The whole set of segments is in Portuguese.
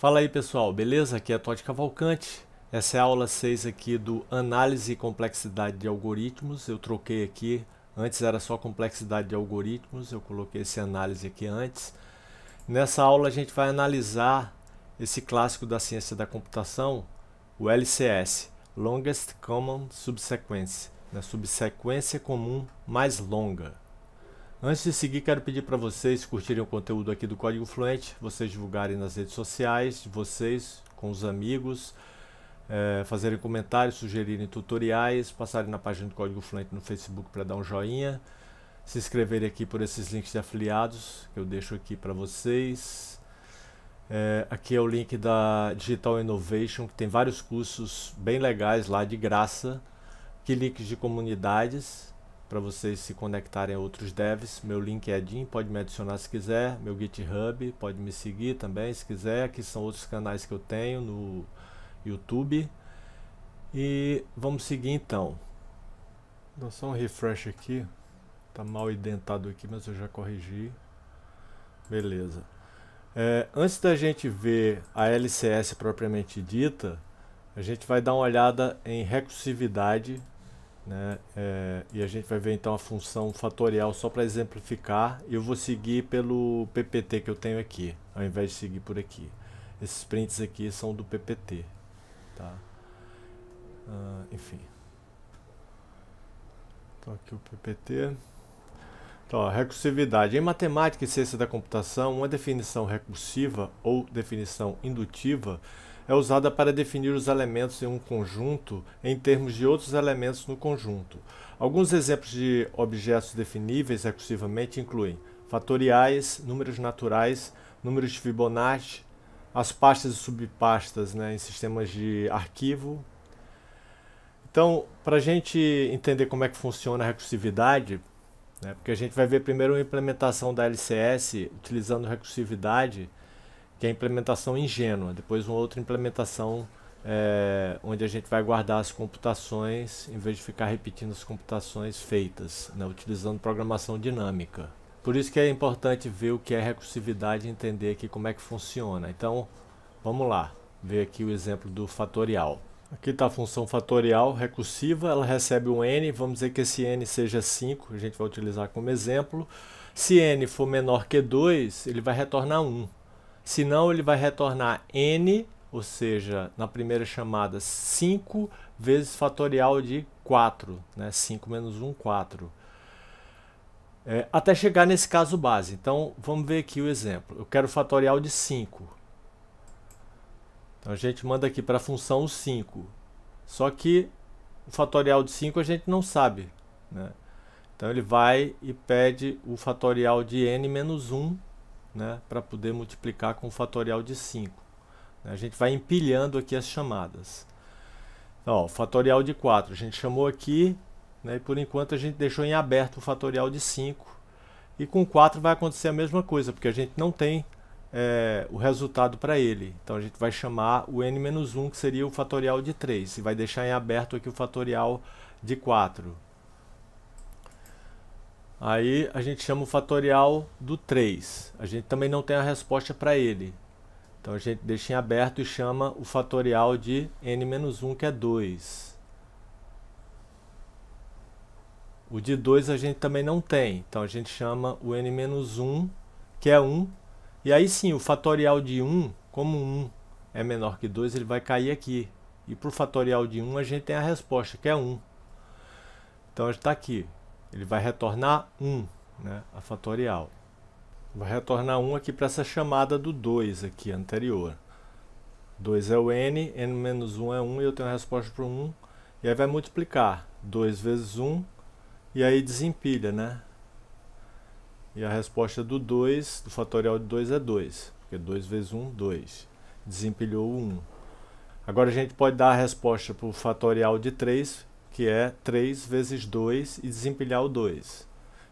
Fala aí pessoal, beleza? Aqui é Todd Cavalcante. Essa é a aula 6 aqui do Análise e Complexidade de Algoritmos. Eu troquei aqui, antes era só Complexidade de Algoritmos, eu coloquei esse análise aqui antes. Nessa aula a gente vai analisar esse clássico da ciência da computação, o LCS, Longest Common Subsequence, né? subsequência comum mais longa. Antes de seguir, quero pedir para vocês curtirem o conteúdo aqui do Código Fluente, vocês divulgarem nas redes sociais, vocês com os amigos, é, fazerem comentários, sugerirem tutoriais, passarem na página do Código Fluente no Facebook para dar um joinha, se inscreverem aqui por esses links de afiliados que eu deixo aqui para vocês. É, aqui é o link da Digital Innovation, que tem vários cursos bem legais lá de graça, que links de comunidades para vocês se conectarem a outros devs. Meu LinkedIn é pode me adicionar se quiser, meu GitHub pode me seguir também se quiser, que são outros canais que eu tenho no YouTube. E vamos seguir então. Dá só um refresh aqui. Tá mal identado aqui, mas eu já corrigi. Beleza. É, antes da gente ver a LCS propriamente dita, a gente vai dar uma olhada em recursividade né? É, e a gente vai ver então a função fatorial só para exemplificar. Eu vou seguir pelo PPT que eu tenho aqui, ao invés de seguir por aqui. Esses prints aqui são do PPT, tá? Ah, enfim. Então aqui o PPT. Então, tá, ó, recursividade. Em matemática e ciência da computação, uma definição recursiva ou definição indutiva é usada para definir os elementos em um conjunto em termos de outros elementos no conjunto. Alguns exemplos de objetos definíveis recursivamente incluem fatoriais, números naturais, números de Fibonacci, as pastas e subpastas né, em sistemas de arquivo. Então, para a gente entender como é que funciona a recursividade, né, porque a gente vai ver primeiro a implementação da LCS utilizando recursividade que é a implementação ingênua, depois uma outra implementação é, onde a gente vai guardar as computações em vez de ficar repetindo as computações feitas, né, utilizando programação dinâmica. Por isso que é importante ver o que é recursividade e entender aqui como é que funciona. Então, vamos lá, ver aqui o exemplo do fatorial. Aqui está a função fatorial recursiva, ela recebe um n, vamos dizer que esse n seja 5, a gente vai utilizar como exemplo. Se n for menor que 2, ele vai retornar 1 senão ele vai retornar n, ou seja, na primeira chamada 5 vezes fatorial de 4, né? 5 menos 1, 4. É, até chegar nesse caso base. Então, vamos ver aqui o exemplo. Eu quero fatorial de 5. Então, a gente manda aqui para a função 5. Só que o fatorial de 5 a gente não sabe. Né? Então, ele vai e pede o fatorial de n menos 1 né, para poder multiplicar com o fatorial de 5. Né? A gente vai empilhando aqui as chamadas. Então, ó, fatorial de 4 a gente chamou aqui, né, e por enquanto a gente deixou em aberto o fatorial de 5. E com 4 vai acontecer a mesma coisa, porque a gente não tem é, o resultado para ele. Então a gente vai chamar o n-1, que seria o fatorial de 3, e vai deixar em aberto aqui o fatorial de 4. Aí a gente chama o fatorial do 3. A gente também não tem a resposta para ele. Então a gente deixa em aberto e chama o fatorial de n-1, que é 2. O de 2 a gente também não tem. Então a gente chama o n-1, que é 1. E aí sim, o fatorial de 1, como 1 é menor que 2, ele vai cair aqui. E para o fatorial de 1 a gente tem a resposta, que é 1. Então está aqui ele vai retornar 1 né, a fatorial. Vai retornar 1 aqui para essa chamada do 2 aqui anterior. 2 é o n, n menos 1 é 1 e eu tenho a resposta para 1. E aí vai multiplicar 2 vezes 1 e aí desempilha, né? E a resposta do 2, do fatorial de 2 é 2, porque 2 vezes 1, 2. Desempilhou 1. Agora a gente pode dar a resposta para o fatorial de 3, que é 3 vezes 2 e desempilhar o 2,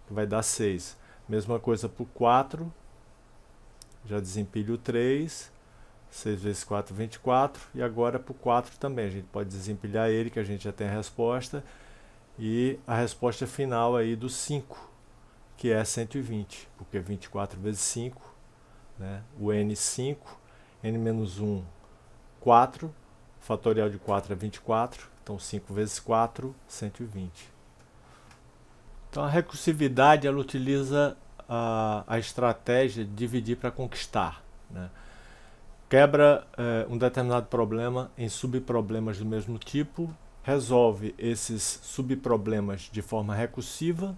que vai dar 6. Mesma coisa para o 4, já desempilho o 3, 6 vezes 4, 24, e agora para o 4 também, a gente pode desempilhar ele, que a gente já tem a resposta, e a resposta final aí do 5, que é 120, porque 24 vezes 5, né? o N5, N menos 1, 4, fatorial de 4 é 24, então 5 vezes 4, 120. Então a recursividade ela utiliza a, a estratégia de dividir para conquistar. Né? Quebra eh, um determinado problema em subproblemas do mesmo tipo, resolve esses subproblemas de forma recursiva,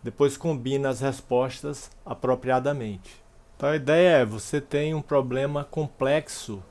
depois combina as respostas apropriadamente. Então a ideia é você tem um problema complexo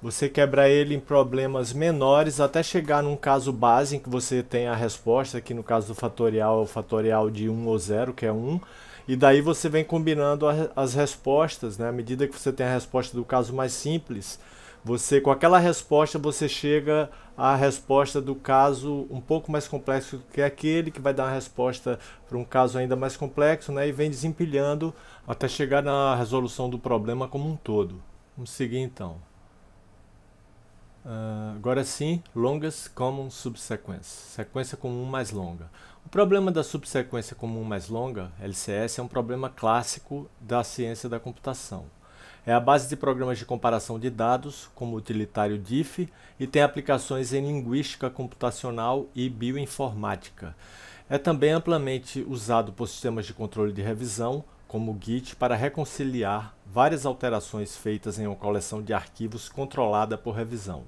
você quebra ele em problemas menores até chegar num caso base em que você tem a resposta, que no caso do fatorial é o fatorial de 1 ou 0, que é 1, e daí você vem combinando as respostas, né? À medida que você tem a resposta do caso mais simples, você com aquela resposta você chega à resposta do caso um pouco mais complexo que aquele que vai dar uma resposta para um caso ainda mais complexo, né? E vem desempilhando até chegar na resolução do problema como um todo. Vamos seguir então. Ah, agora sim, longas common subsequence, sequência comum mais longa. O problema da subsequência comum mais longa, LCS, é um problema clássico da ciência da computação. É a base de programas de comparação de dados, como o utilitário diff, e tem aplicações em linguística computacional e bioinformática. É também amplamente usado por sistemas de controle de revisão, como o Git para reconciliar várias alterações feitas em uma coleção de arquivos controlada por revisão.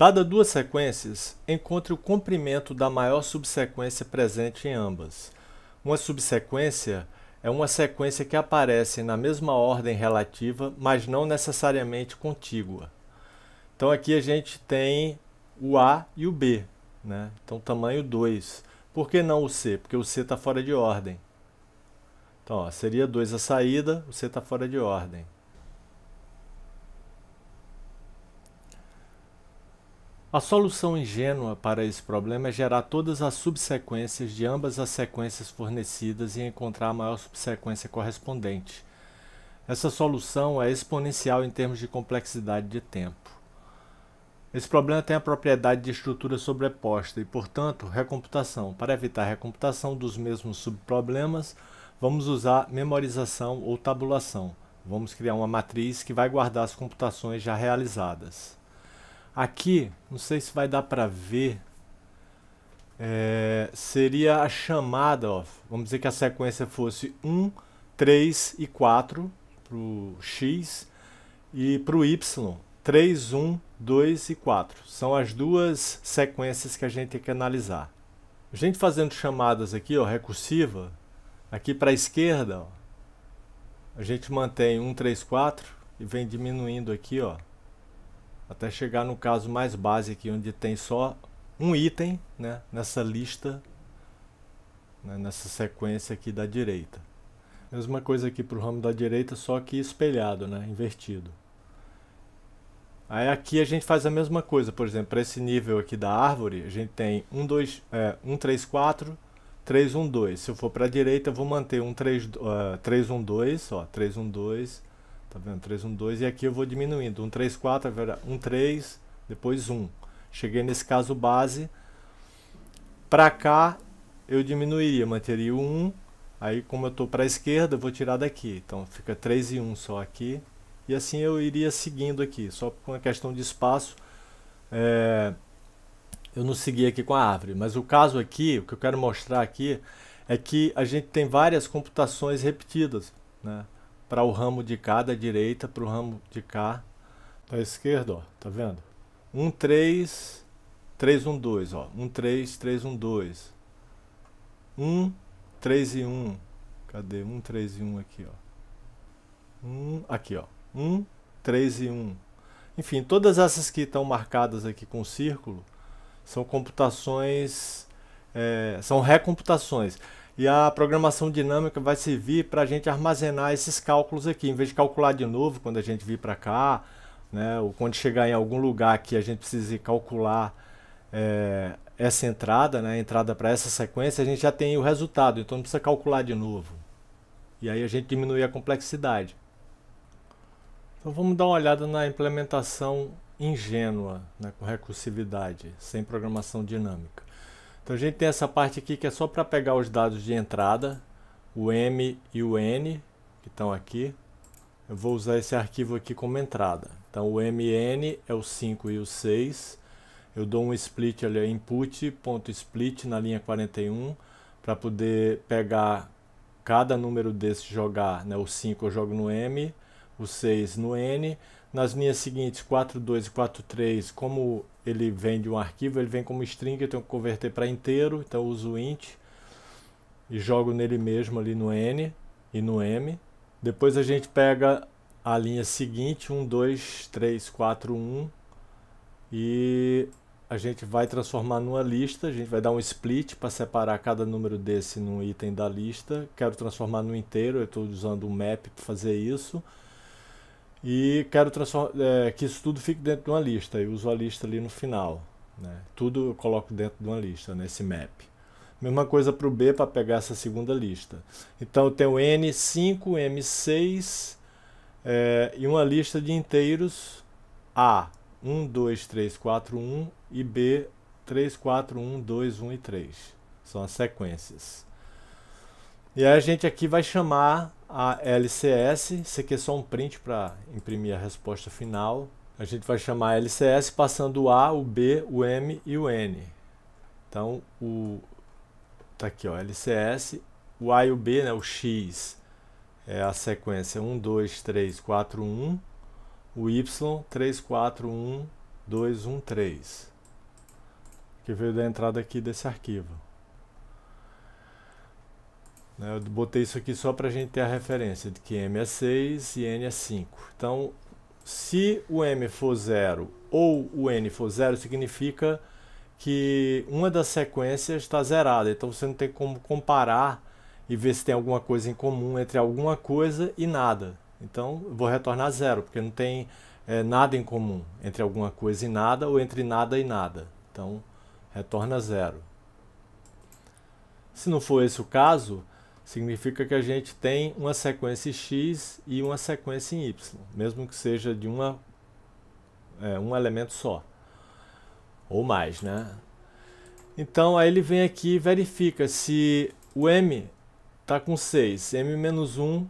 Dada duas sequências, encontre o comprimento da maior subsequência presente em ambas. Uma subsequência é uma sequência que aparece na mesma ordem relativa, mas não necessariamente contígua. Então aqui a gente tem o A e o B, né? então tamanho 2. Por que não o C? Porque o C está fora de ordem. Então ó, seria 2 a saída, o C está fora de ordem. A solução ingênua para esse problema é gerar todas as subsequências de ambas as sequências fornecidas e encontrar a maior subsequência correspondente. Essa solução é exponencial em termos de complexidade de tempo. Esse problema tem a propriedade de estrutura sobreposta e, portanto, recomputação. Para evitar recomputação dos mesmos subproblemas, vamos usar memorização ou tabulação. Vamos criar uma matriz que vai guardar as computações já realizadas. Aqui, não sei se vai dar para ver, é, seria a chamada, ó, vamos dizer que a sequência fosse 1, 3 e 4 para o X e para o Y 3, 1, 2 e 4. São as duas sequências que a gente tem que analisar. A gente fazendo chamadas aqui, ó, recursiva, aqui para a esquerda, ó, a gente mantém 1, 3, 4 e vem diminuindo aqui, ó, até chegar no caso mais base aqui, onde tem só um item né, nessa lista, né, nessa sequência aqui da direita. Mesma coisa aqui para o ramo da direita, só que espelhado, né, invertido. Aí aqui a gente faz a mesma coisa, por exemplo, para esse nível aqui da árvore, a gente tem 1, 2, é, 1 3, 4, 3, 1, 2. Se eu for para a direita, eu vou manter 1, 3, uh, 3, 1, 2, ó, 3, 1, 2, Tá vendo? 3, 1, 2. E aqui eu vou diminuindo. 1, 3, 4, 1, 3, depois 1. Cheguei nesse caso base. Pra cá eu diminuiria, manteria o 1. Aí como eu estou para a esquerda, eu vou tirar daqui. Então fica 3 e 1 só aqui. E assim eu iria seguindo aqui. Só por uma questão de espaço, é... eu não segui aqui com a árvore. Mas o caso aqui, o que eu quero mostrar aqui, é que a gente tem várias computações repetidas. Né? para o ramo de cá da direita para o ramo de cá da esquerda, ó, tá vendo? 1, 3, 3, 1, 2, ó, 1, 3, 3, 1, 2, 1, 3 e 1, cadê? 1, 3 e 1 aqui, ó, 1, aqui, ó, 1, 3 e 1. Enfim, todas essas que estão marcadas aqui com círculo são computações, é, são recomputações. E a programação dinâmica vai servir para a gente armazenar esses cálculos aqui. Em vez de calcular de novo quando a gente vir para cá, né, ou quando chegar em algum lugar que a gente precise calcular é, essa entrada, né, a entrada para essa sequência, a gente já tem o resultado, então não precisa calcular de novo. E aí a gente diminui a complexidade. Então vamos dar uma olhada na implementação ingênua, né, com recursividade, sem programação dinâmica. Então a gente tem essa parte aqui que é só para pegar os dados de entrada, o M e o N, que estão aqui. Eu vou usar esse arquivo aqui como entrada. Então o MN é o 5 e o 6. Eu dou um split ali, input.split na linha 41, para poder pegar cada número desse jogar, né? O 5 eu jogo no M, o 6 no N. Nas linhas seguintes, 4, 2 e 4, 3, como ele vem de um arquivo, ele vem como string, eu tenho que converter para inteiro, então eu uso int e jogo nele mesmo ali no n e no m. Depois a gente pega a linha seguinte, 1, 2, 3, 4, 1 e a gente vai transformar numa lista, a gente vai dar um split para separar cada número desse num item da lista. Quero transformar no inteiro, eu estou usando o map para fazer isso e quero é, que isso tudo fique dentro de uma lista. Eu uso a lista ali no final. Né? Tudo eu coloco dentro de uma lista, nesse map. Mesma coisa para o B para pegar essa segunda lista. Então eu tenho N5, M6 é, e uma lista de inteiros A, 1, 2, 3, 4, 1 e B, 3, 4, 1, 2, 1 e 3. São as sequências. E aí a gente aqui vai chamar a LCS, isso aqui é só um print para imprimir a resposta final. A gente vai chamar LCS passando o A, o B, o M e o N. Então, o tá aqui, ó, LCS, o A e o B, né, o X é a sequência 1, 2, 3, 4, 1, o Y, 3, 4, 1, 2, 1, 3, que veio da entrada aqui desse arquivo. Né, eu botei isso aqui só para a gente ter a referência de que M é 6 e N é 5. Então, se o M for 0 ou o N for 0, significa que uma das sequências está zerada. Então, você não tem como comparar e ver se tem alguma coisa em comum entre alguma coisa e nada. Então, eu vou retornar 0, porque não tem é, nada em comum entre alguma coisa e nada ou entre nada e nada. Então, retorna 0. Se não for esse o caso, significa que a gente tem uma sequência x e uma sequência em y, mesmo que seja de uma, é, um elemento só, ou mais, né? Então, aí ele vem aqui e verifica se o m está com 6, m menos 1,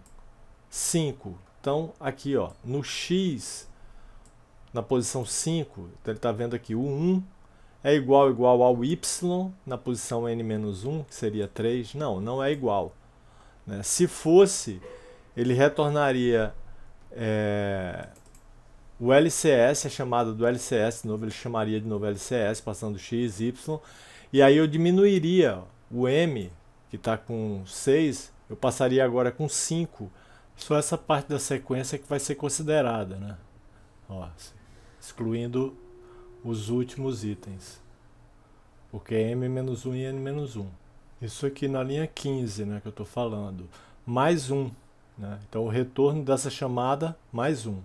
5. Então, aqui ó, no x, na posição 5, então ele está vendo aqui o 1, é igual igual ao y na posição n menos 1, que seria 3. Não, não é igual. Né? Se fosse, ele retornaria é, o LCS, a é chamada do LCS, de novo, ele chamaria de novo LCS, passando X, Y, e aí eu diminuiria o M, que está com 6, eu passaria agora com 5, só essa parte da sequência que vai ser considerada, né? Ó, excluindo os últimos itens. Porque é M menos 1 e N menos 1. Isso aqui na linha 15, né, que eu estou falando, mais um. Né? Então, o retorno dessa chamada, mais um.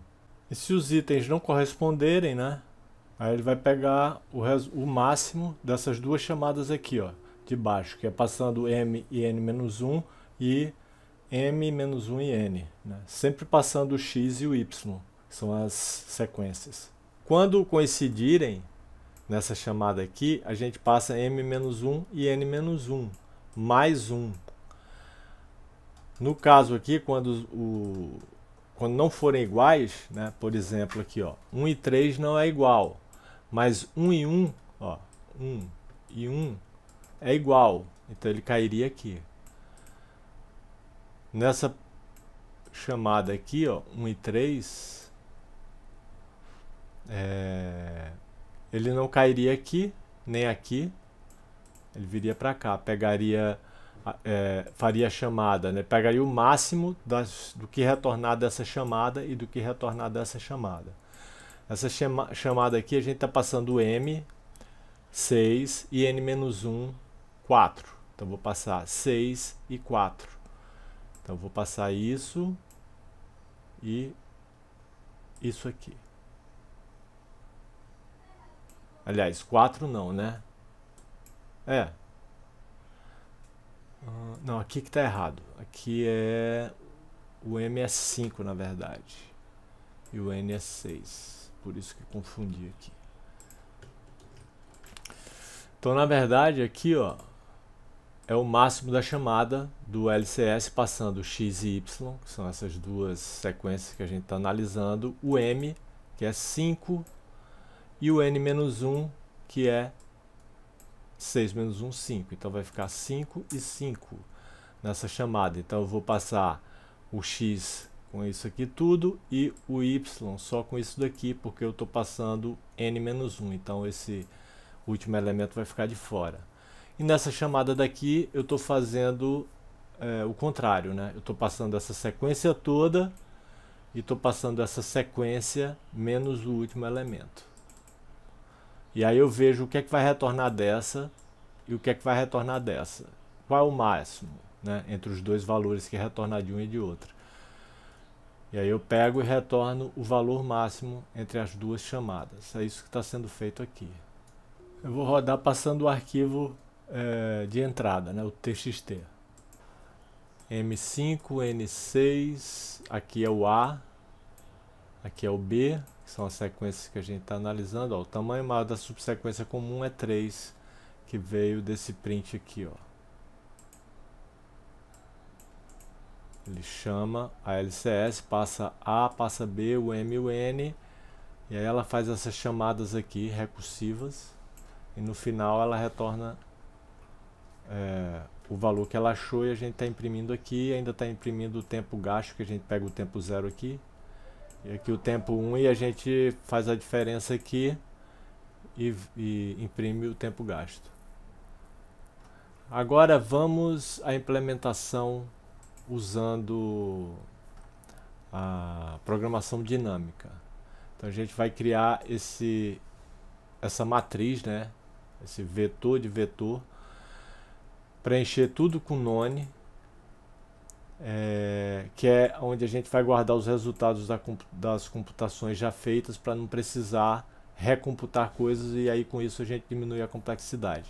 E se os itens não corresponderem, né, aí ele vai pegar o, o máximo dessas duas chamadas aqui, ó, de baixo, que é passando m e n-1 e m-1 e n, né? sempre passando o x e o y, que são as sequências. Quando coincidirem, nessa chamada aqui, a gente passa m-1 e n-1 mais um. No caso aqui, quando, o, quando não forem iguais, né, por exemplo aqui, ó, 1 e 3 não é igual, mas 1 e 1, ó, 1 e 1 é igual, então ele cairia aqui. Nessa chamada aqui, ó, 1 e 3, é, ele não cairia aqui, nem aqui, ele viria para cá, pegaria, é, faria a chamada, né? pegaria o máximo das, do que retornar dessa chamada e do que retornar dessa chamada. Essa chama, chamada aqui a gente está passando M, 6 e N-1, 4. Então vou passar 6 e 4. Então vou passar isso e isso aqui. Aliás, 4 não, né? É. Ah, não, aqui que tá errado. Aqui é o M é 5 na verdade. E o N é 6. Por isso que confundi aqui. Então, na verdade, aqui ó, é o máximo da chamada do LCS passando x e y, que são essas duas sequências que a gente está analisando, o m, que é 5, e o n-1, que é 6 menos 1, 5. Então vai ficar 5 e 5 nessa chamada. Então eu vou passar o x com isso aqui tudo e o y só com isso daqui, porque eu estou passando n menos 1. Então esse último elemento vai ficar de fora. E nessa chamada daqui eu estou fazendo é, o contrário, né? Eu estou passando essa sequência toda e estou passando essa sequência menos o último elemento. E aí eu vejo o que é que vai retornar dessa e o que é que vai retornar dessa. Qual é o máximo né, entre os dois valores que retornar de um e de outro. E aí eu pego e retorno o valor máximo entre as duas chamadas. É isso que está sendo feito aqui. Eu vou rodar passando o arquivo é, de entrada, né, o txt. M5, N6, aqui é o A, Aqui é o B, que são as sequências que a gente está analisando. Ó, o tamanho maior da subsequência comum é 3, que veio desse print aqui. Ó. Ele chama a LCS, passa A, passa B, o M e o N. E aí ela faz essas chamadas aqui, recursivas. E no final ela retorna é, o valor que ela achou e a gente está imprimindo aqui. Ainda está imprimindo o tempo gasto, que a gente pega o tempo zero aqui. E aqui o tempo 1 e a gente faz a diferença aqui e, e imprime o tempo gasto. Agora vamos à implementação usando a programação dinâmica. Então a gente vai criar esse, essa matriz, né? esse vetor de vetor, preencher tudo com none é, que é onde a gente vai guardar os resultados da, das computações já feitas para não precisar recomputar coisas e aí com isso a gente diminui a complexidade.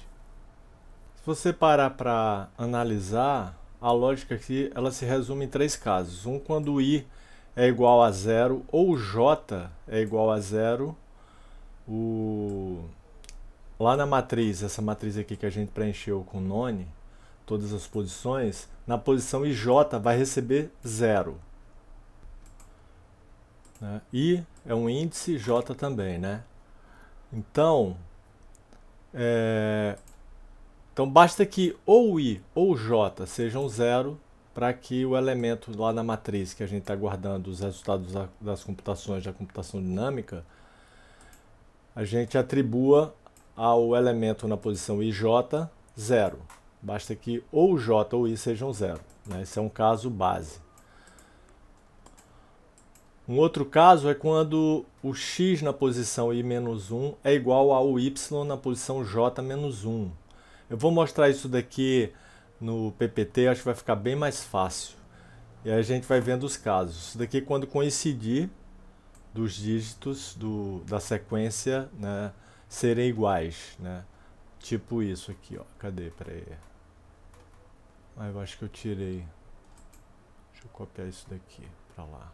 Se você parar para analisar, a lógica aqui ela se resume em três casos. Um quando o i é igual a zero ou j é igual a zero, o... lá na matriz, essa matriz aqui que a gente preencheu com none, todas as posições, na posição IJ vai receber zero. Né? I é um índice, J também, né? Então, é... então basta que ou I ou J sejam zero para que o elemento lá na matriz que a gente está guardando os resultados das computações da computação dinâmica, a gente atribua ao elemento na posição IJ zero. Basta que ou J ou I sejam zero. Né? Esse é um caso base. Um outro caso é quando o x na posição i menos 1 é igual ao y na posição j menos 1. Eu vou mostrar isso daqui no PPT, acho que vai ficar bem mais fácil. E aí a gente vai vendo os casos. Isso daqui é quando coincidir dos dígitos do, da sequência né, serem iguais. Né? Tipo isso aqui, ó. cadê? Peraí. Ah, eu acho que eu tirei. Deixa eu copiar isso daqui para lá.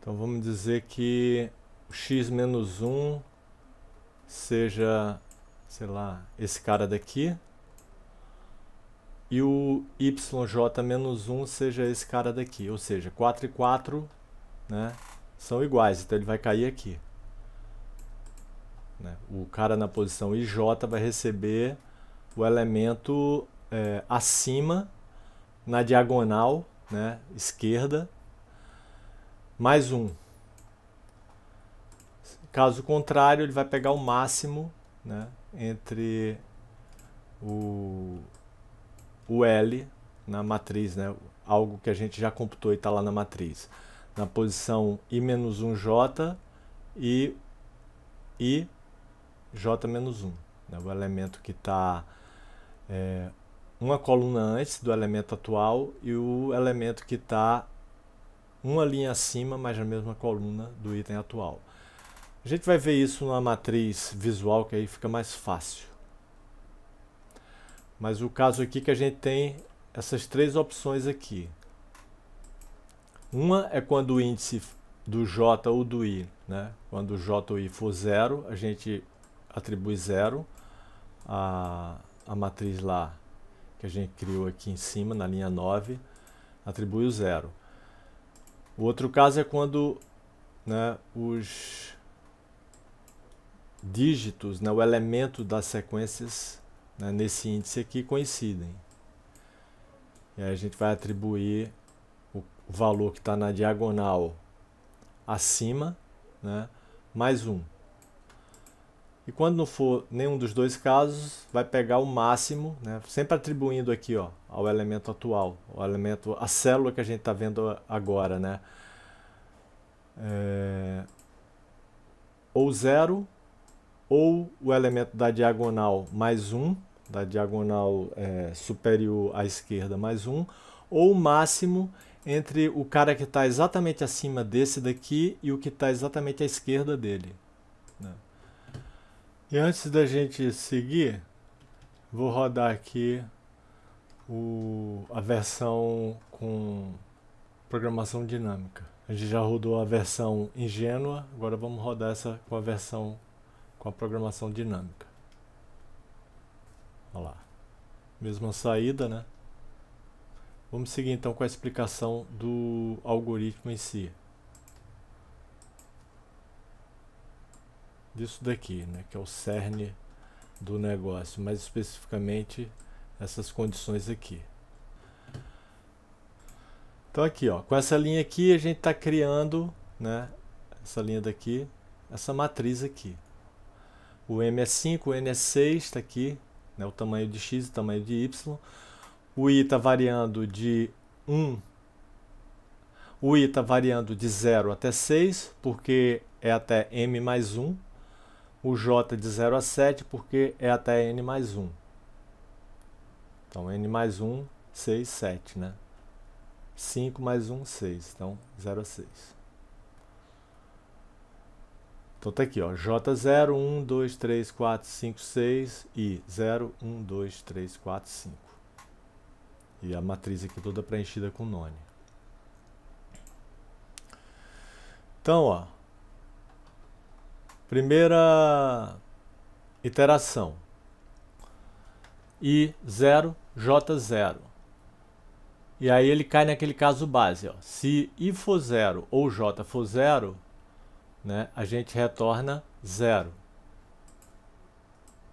Então vamos dizer que o x menos 1 seja, sei lá, esse cara daqui e o YJ-1 seja esse cara daqui. Ou seja, 4 e 4 né, são iguais, então ele vai cair aqui. Né? O cara na posição IJ vai receber o elemento é, acima, na diagonal né, esquerda, mais um. Caso contrário, ele vai pegar o máximo né, entre o o L na matriz, né? algo que a gente já computou e está lá na matriz. Na posição I-1J e I J-1, né? o elemento que está é, uma coluna antes do elemento atual e o elemento que está uma linha acima, mas na mesma coluna do item atual. A gente vai ver isso numa matriz visual que aí fica mais fácil. Mas o caso aqui é que a gente tem essas três opções aqui. Uma é quando o índice do J ou do I, né? quando o J ou I for zero, a gente atribui zero a, a matriz lá que a gente criou aqui em cima, na linha 9, atribui o zero. O outro caso é quando né, os dígitos, né, o elemento das sequências né, nesse índice aqui coincidem. E aí a gente vai atribuir o valor que está na diagonal acima, né, mais um. E quando não for nenhum dos dois casos, vai pegar o máximo, né, sempre atribuindo aqui ó, ao elemento atual, o elemento, a célula que a gente está vendo agora. Né, é, ou zero, ou o elemento da diagonal mais um, da diagonal é, superior à esquerda mais um ou o máximo entre o cara que está exatamente acima desse daqui e o que está exatamente à esquerda dele. Né? E antes da gente seguir, vou rodar aqui o, a versão com programação dinâmica. A gente já rodou a versão ingênua, agora vamos rodar essa com a versão com a programação dinâmica. Olha lá. Mesma saída, né? Vamos seguir então com a explicação do algoritmo em si. Disso daqui, né? Que é o cerne do negócio, mais especificamente essas condições aqui. Então aqui, ó, com essa linha aqui a gente está criando, né, essa linha daqui, essa matriz aqui. O M é 5, o N é 6, está aqui, né, o tamanho de x e o tamanho de y. O i está variando de 1, o i está variando de 0 até 6, porque é até m mais 1. O j de 0 a 7, porque é até n mais 1. Então, n mais 1, 6, 7, né? 5 mais 1, 6. Então, 0 a 6. Então tá aqui, ó, J0, 1, 2, 3, 4, 5, 6 e 0, 1, 2, 3, 4, 5. E a matriz aqui toda preenchida com nome. Então, ó, primeira iteração. I, 0, J0. E aí ele cai naquele caso base, ó. Se I for 0 ou J for 0, né, a gente retorna zero.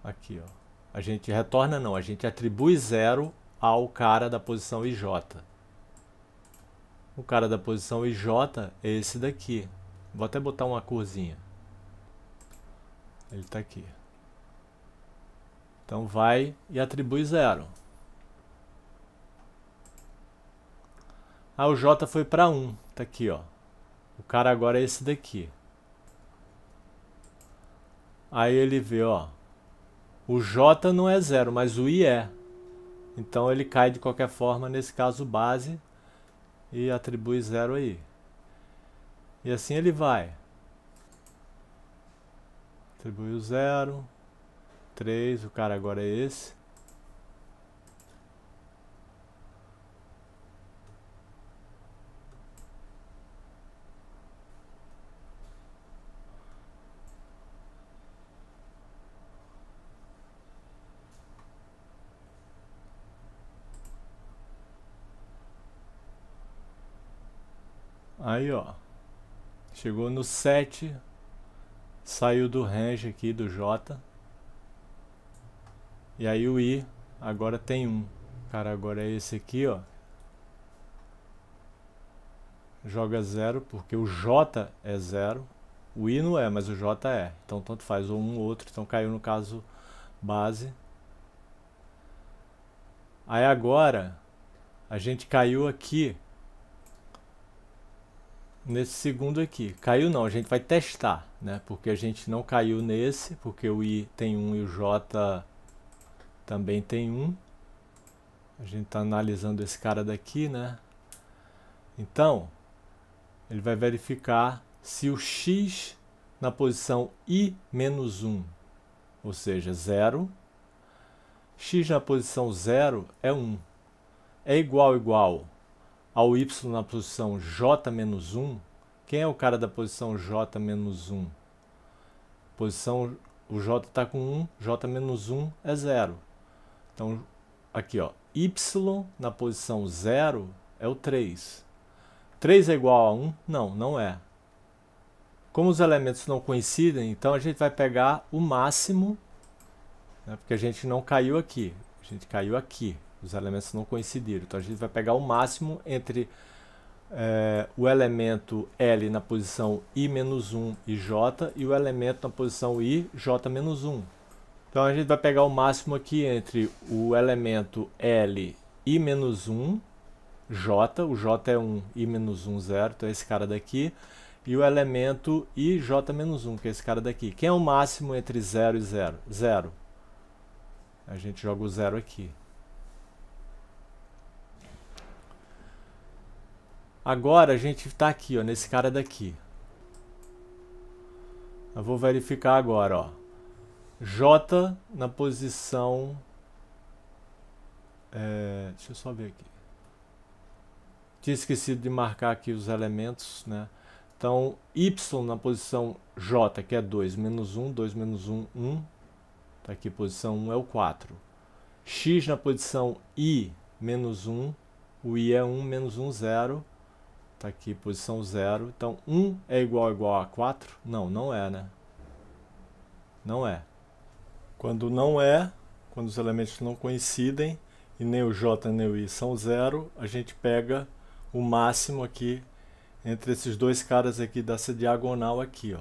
Aqui, ó. A gente retorna não, a gente atribui zero ao cara da posição IJ. O cara da posição IJ é esse daqui. Vou até botar uma corzinha. Ele está aqui. Então vai e atribui zero. Ah, o J foi para 1. Um. Tá aqui, ó. O cara agora é esse daqui. Aí ele vê, ó, o J não é zero, mas o I é. Então ele cai de qualquer forma, nesse caso base, e atribui zero aí. E assim ele vai. Atribuiu zero, 3, o cara agora é esse. Aí, ó. Chegou no 7. Saiu do range aqui do J. E aí o I agora tem um. Cara, agora é esse aqui, ó. Joga zero, porque o J é zero. O I não é, mas o J é. Então tanto faz ou um ou outro. Então caiu no caso base. Aí agora a gente caiu aqui nesse segundo aqui. Caiu não, a gente vai testar, né? Porque a gente não caiu nesse, porque o I tem 1 um e o J também tem 1. Um. A gente está analisando esse cara daqui, né? Então, ele vai verificar se o x na posição i menos 1, ou seja, 0, x na posição 0 é 1. É igual igual ao y na posição j-1, menos quem é o cara da posição j-1? menos Posição, o j está com 1, j-1 menos é 0. Então, aqui, ó, y na posição 0 é o 3. 3 é igual a 1? Não, não é. Como os elementos não coincidem, então a gente vai pegar o máximo, né, porque a gente não caiu aqui, a gente caiu aqui. Os elementos não coincidiram. Então a gente vai pegar o máximo entre é, o elemento L na posição I-1 e J e o elemento na posição I, J-1. Então a gente vai pegar o máximo aqui entre o elemento L, I-1, J, o J é 1, I-1, 0, então é esse cara daqui, e o elemento I, J-1, que é esse cara daqui. Quem é o máximo entre 0 e 0? 0. A gente joga o 0 aqui. Agora a gente está aqui, ó, nesse cara daqui. Eu vou verificar agora, ó. J na posição... É, deixa eu só ver aqui. Tinha esquecido de marcar aqui os elementos, né? Então, Y na posição J, que é 2 menos 1, 2 menos 1, 1. Tá aqui, posição 1 é o 4. X na posição I menos 1, o I é 1, menos 1, 0. Está aqui, posição 0. Então, 1 um é igual igual a 4? Não, não é, né? Não é. Quando não é, quando os elementos não coincidem, e nem o J nem o I são zero, a gente pega o máximo aqui entre esses dois caras aqui dessa diagonal aqui, ó.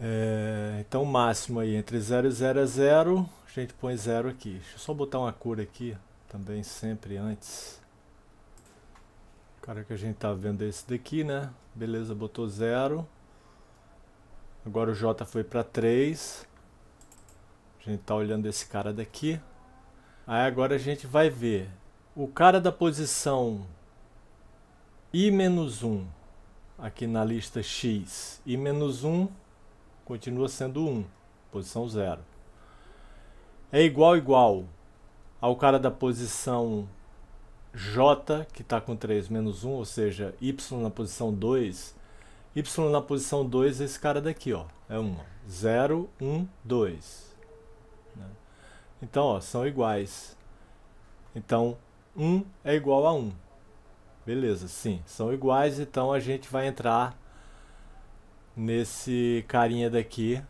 É, então o máximo aí entre 0 e 0 é 0, a gente põe 0 aqui. Deixa eu só botar uma cor aqui também sempre antes cara que a gente tá vendo é esse daqui, né? Beleza, botou zero. Agora o J foi para 3. A gente tá olhando esse cara daqui. Aí agora a gente vai ver o cara da posição I-1 aqui na lista X. I-1 continua sendo 1, posição 0. É igual igual ao cara da posição J, que está com 3 menos 1, ou seja, Y na posição 2, Y na posição 2 é esse cara daqui, ó. É 1. 0, 1, 2. Então, ó, são iguais. Então, 1 é igual a 1. Beleza, sim, são iguais, então a gente vai entrar nesse carinha daqui,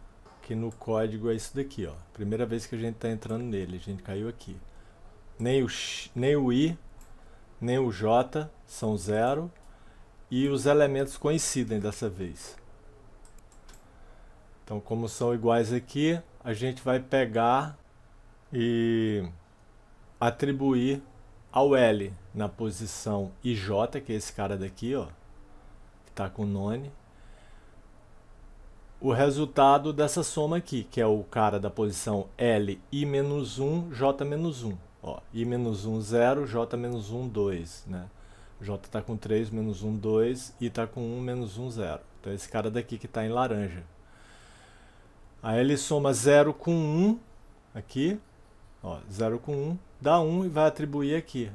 que no código é isso daqui, ó. Primeira vez que a gente está entrando nele, a gente caiu aqui. Nem o, nem o I nem o J são zero e os elementos coincidem dessa vez. Então, como são iguais aqui, a gente vai pegar e atribuir ao L na posição IJ, que é esse cara daqui, ó, que está com none, o resultado dessa soma aqui, que é o cara da posição L I menos 1, J menos 1. Ó, i menos 1, 0, j menos 1, 2, né? J está com 3, menos 1, 2, I está com 1, menos 1, 0. Então esse cara daqui que está em laranja. Aí ele soma 0 com 1, aqui, ó, 0 com 1, dá 1 e vai atribuir aqui.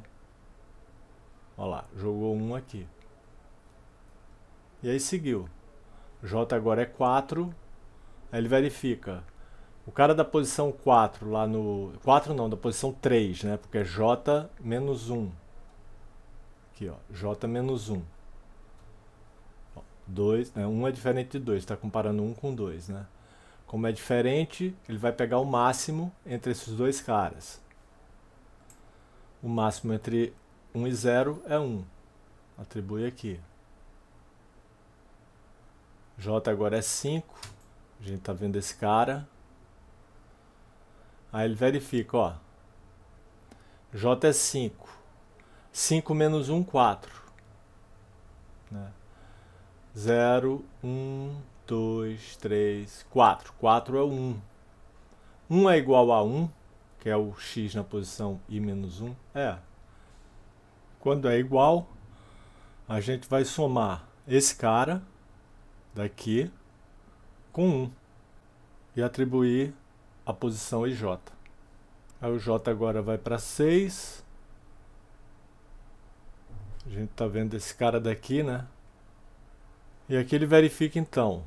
Ó lá, jogou 1 aqui. E aí seguiu. J agora é 4, aí ele verifica o cara da posição 4 lá no. 4 não, da posição 3, né? Porque é J menos 1. Aqui, ó. J menos 1. 2, né? 1 é diferente de 2, está comparando 1 com 2, né? Como é diferente, ele vai pegar o máximo entre esses dois caras. O máximo entre 1 e 0 é 1. Atribui aqui. J agora é 5. A gente está vendo esse cara. Aí ele verifica, ó. J é 5. 5 menos 1, 4. 0, 1, 2, 3, 4. 4 é o 1. 1 é igual a 1, que é o x na posição i menos 1. É. Quando é igual, a gente vai somar esse cara daqui com 1 e atribuir a posição IJ. Aí o J agora vai para 6. A gente está vendo esse cara daqui, né? E aqui ele verifica então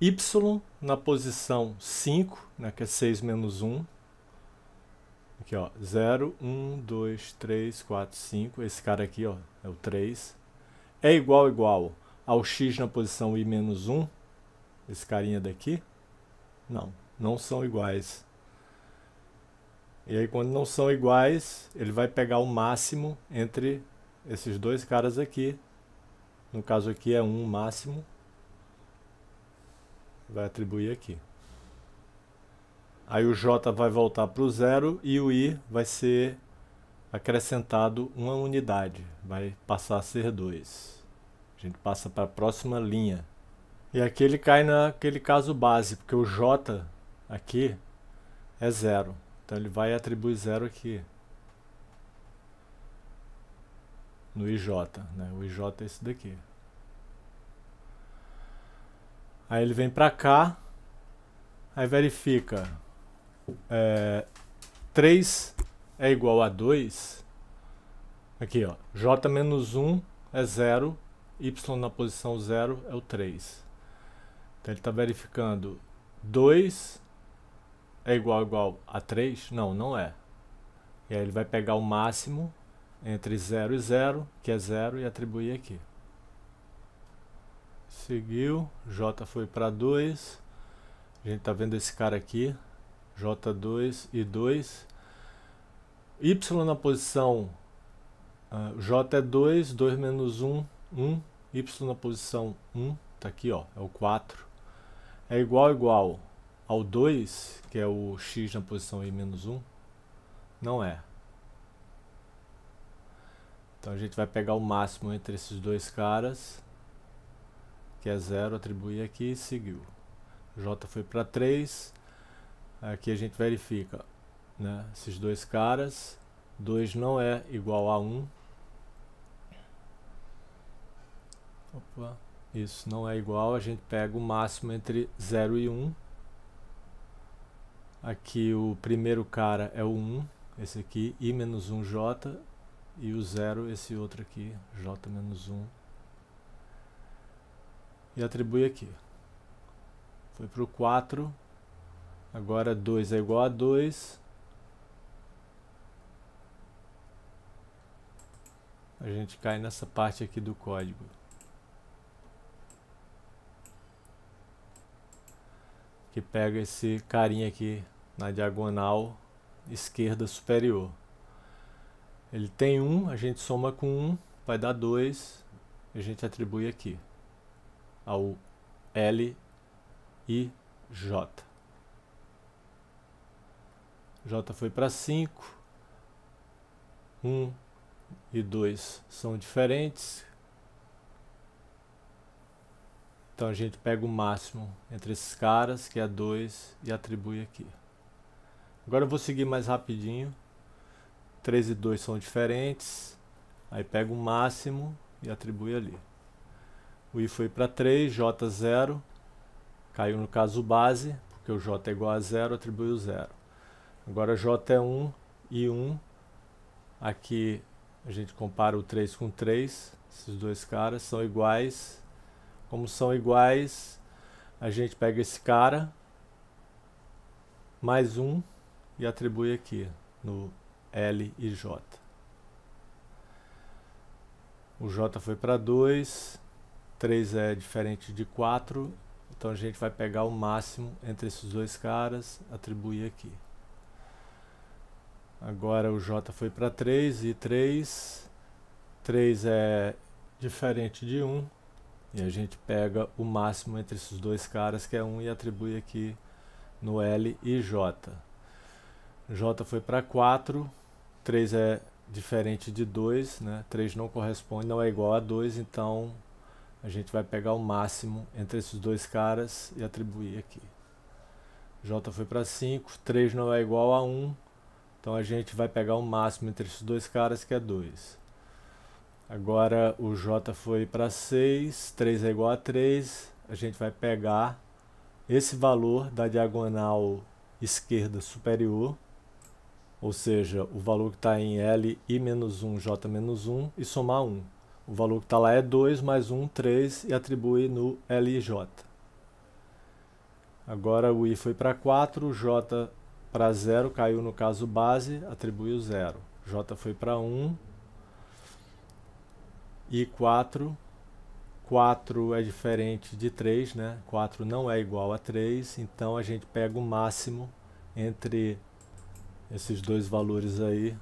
Y na posição 5, né, que é 6 menos 1. Aqui, ó, 0, 1, 2, 3, 4, 5. Esse cara aqui, ó, é o 3. É igual, igual ao X na posição I menos 1. Esse carinha daqui. Não, não são iguais. E aí quando não são iguais, ele vai pegar o máximo entre esses dois caras aqui. No caso aqui é um máximo. Vai atribuir aqui. Aí o J vai voltar para o zero e o I vai ser acrescentado uma unidade. Vai passar a ser 2. A gente passa para a próxima linha. E aqui ele cai naquele caso base, porque o J aqui é zero. Então ele vai atribuir zero aqui. No IJ, né? O IJ é esse daqui. Aí ele vem para cá, aí verifica é, 3 é igual a 2. Aqui, ó, j menos 1 é 0, y na posição 0 é o 3. Então ele está verificando 2 é igual igual a 3? Não, não é. E aí ele vai pegar o máximo entre 0 e 0, que é 0, e atribuir aqui. Seguiu, J foi para 2. A gente está vendo esse cara aqui, J2 e 2. Y na posição uh, J é 2, 2 menos 1, 1. Y na posição 1, está aqui, ó, é o 4. É igual, igual ao 2, que é o x na posição i menos 1, não é. Então a gente vai pegar o máximo entre esses dois caras, que é zero, atribuir aqui e seguiu. J foi para 3, aqui a gente verifica né, esses dois caras, 2 não é igual a 1, Opa, isso não é igual, a gente pega o máximo entre 0 e 1, Aqui o primeiro cara é o 1, esse aqui, I menos 1, J, e o 0, esse outro aqui, J menos 1. E atribui aqui. Foi para o 4, agora 2 é igual a 2. A gente cai nessa parte aqui do código. Que pega esse carinha aqui na diagonal esquerda superior. Ele tem 1, um, a gente soma com 1, um, vai dar 2, a gente atribui aqui ao L e J. J foi para 5, 1 e 2 são diferentes. Então a gente pega o máximo entre esses caras, que é 2, e atribui aqui. Agora eu vou seguir mais rapidinho. 3 e 2 são diferentes. Aí pega o máximo e atribui ali. O i foi para 3, j 0. Caiu no caso base, porque o j é igual a 0, atribui o 0. Agora j é 1 e 1. Aqui a gente compara o 3 com 3. Esses dois caras são iguais. Como são iguais, a gente pega esse cara mais 1 e atribui aqui no L e J. O J foi para 2, 3 é diferente de 4, então a gente vai pegar o máximo entre esses dois caras, atribuir aqui. Agora o J foi para 3 e 3, 3 é diferente de 1, e a gente pega o máximo entre esses dois caras, que é 1, e atribui aqui no L e J. J foi para 4, 3 é diferente de 2, né? 3 não corresponde, não é igual a 2, então a gente vai pegar o máximo entre esses dois caras e atribuir aqui. J foi para 5, 3 não é igual a 1, então a gente vai pegar o máximo entre esses dois caras, que é 2. Agora o J foi para 6, 3 é igual a 3, a gente vai pegar esse valor da diagonal esquerda superior, ou seja, o valor que está em L, I menos 1, J menos 1 e somar 1. O valor que está lá é 2 mais 1, 3 e atribui no L J. Agora o I foi para 4, o J para 0, caiu no caso base, atribui o 0. J foi para 1, I 4, 4 é diferente de 3, né? 4 não é igual a 3, então a gente pega o máximo entre esses dois valores aí,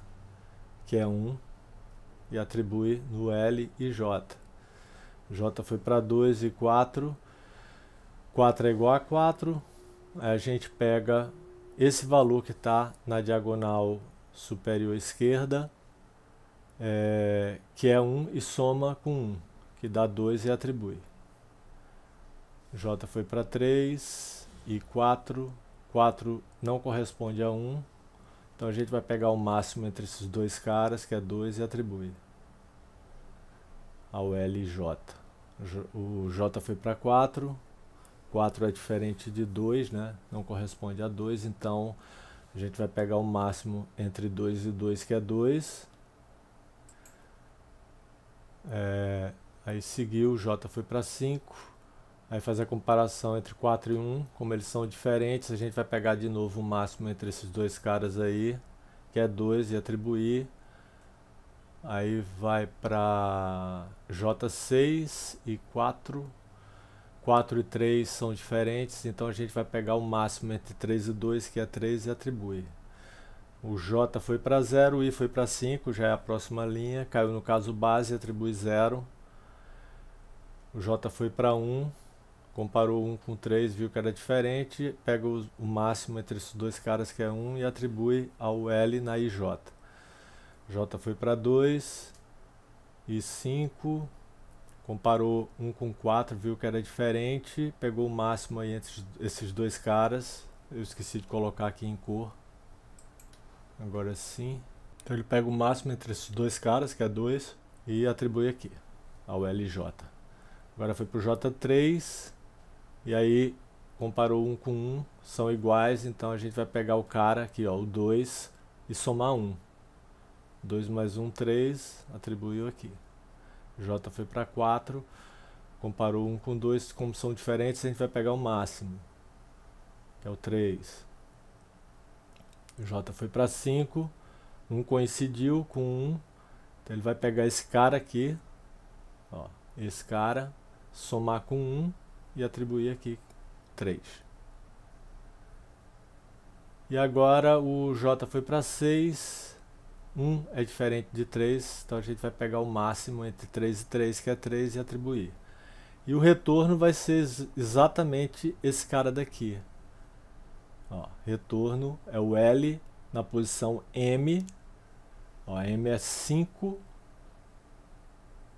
que é 1, e atribui no L e J. J foi para 2 e 4. 4 é igual a 4. Aí a gente pega esse valor que está na diagonal superior esquerda, é, que é 1, e soma com 1, que dá 2 e atribui. J foi para 3 e 4. 4 não corresponde a 1, então a gente vai pegar o máximo entre esses dois caras, que é 2, e atribui ao L e J. O J foi para 4, 4 é diferente de 2, né? não corresponde a 2, então a gente vai pegar o máximo entre 2 e 2, que é 2. É, aí seguiu, o J foi para 5, Aí fazer a comparação entre 4 e 1, como eles são diferentes, a gente vai pegar de novo o máximo entre esses dois caras aí, que é 2 e atribuir. Aí vai para J6 e 4. 4 e 3 são diferentes, então a gente vai pegar o máximo entre 3 e 2, que é 3, e atribuir. O J foi para 0, o I foi para 5, já é a próxima linha, caiu no caso base, atribui 0. O J foi para 1, comparou um com três, viu que era diferente, pega o máximo entre esses dois caras, que é 1, e atribui ao L na IJ. J foi para 2 e 5, comparou 1 com 4, viu que era diferente, pegou o máximo aí entre esses dois caras, eu esqueci de colocar aqui em cor, agora sim. Então ele pega o máximo entre esses dois caras, que é 2, e atribui aqui ao LJ. Agora foi para o J3, e aí comparou um com um, são iguais, então a gente vai pegar o cara aqui, ó, o 2 e somar 1. Um. 2 mais 1, um, 3, atribuiu aqui. J foi para 4, comparou 1 um com 2, como são diferentes, a gente vai pegar o máximo, que é o 3. J foi para 5, 1 coincidiu com 1, então ele vai pegar esse cara aqui, ó, esse cara, somar com 1, e atribuir aqui 3. E agora o J foi para 6, 1 é diferente de 3, então a gente vai pegar o máximo entre 3 e 3, que é 3, e atribuir. E o retorno vai ser exatamente esse cara daqui. Ó, retorno é o L na posição M. Ó, M é 5,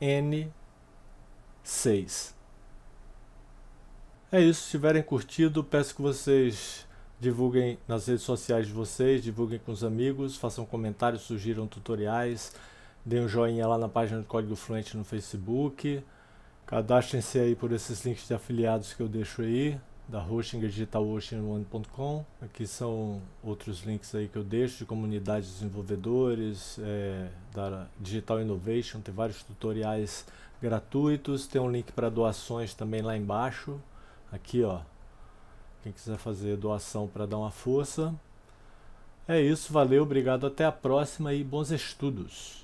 N, 6. É isso, se tiverem curtido, peço que vocês divulguem nas redes sociais de vocês, divulguem com os amigos, façam comentários, sugiram tutoriais, deem um joinha lá na página do Código Fluente no Facebook, cadastrem-se aí por esses links de afiliados que eu deixo aí, da hosting digitalhostingone.com, aqui são outros links aí que eu deixo de comunidades de desenvolvedores, é, da Digital Innovation, tem vários tutoriais gratuitos, tem um link para doações também lá embaixo, Aqui, ó. Quem quiser fazer doação para dar uma força. É isso, valeu, obrigado, até a próxima e bons estudos.